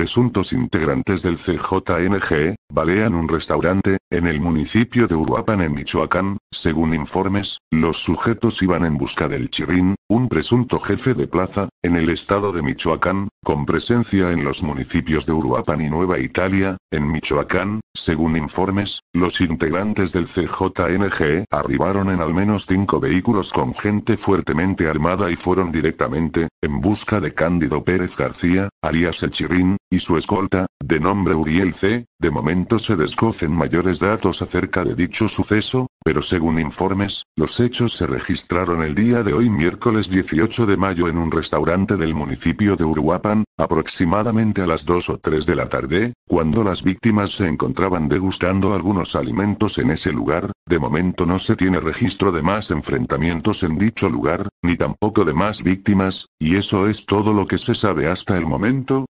presuntos integrantes del CJNG, balean un restaurante, en el municipio de Uruapan en Michoacán, según informes, los sujetos iban en busca del chirín un presunto jefe de plaza, en el estado de Michoacán, con presencia en los municipios de Uruapan y Nueva Italia, en Michoacán, según informes, los integrantes del CJNG arribaron en al menos cinco vehículos con gente fuertemente armada y fueron directamente, en busca de Cándido Pérez García, alias El y su escolta, de nombre Uriel C., de momento se descocen mayores datos acerca de dicho suceso, pero según informes, los hechos se registraron el día de hoy miércoles 18 de mayo en un restaurante del municipio de Uruapan, aproximadamente a las 2 o 3 de la tarde, cuando las víctimas se encontraban degustando algunos alimentos en ese lugar, de momento no se tiene registro de más enfrentamientos en dicho lugar, ni tampoco de más víctimas, y eso es todo lo que se sabe hasta el momento,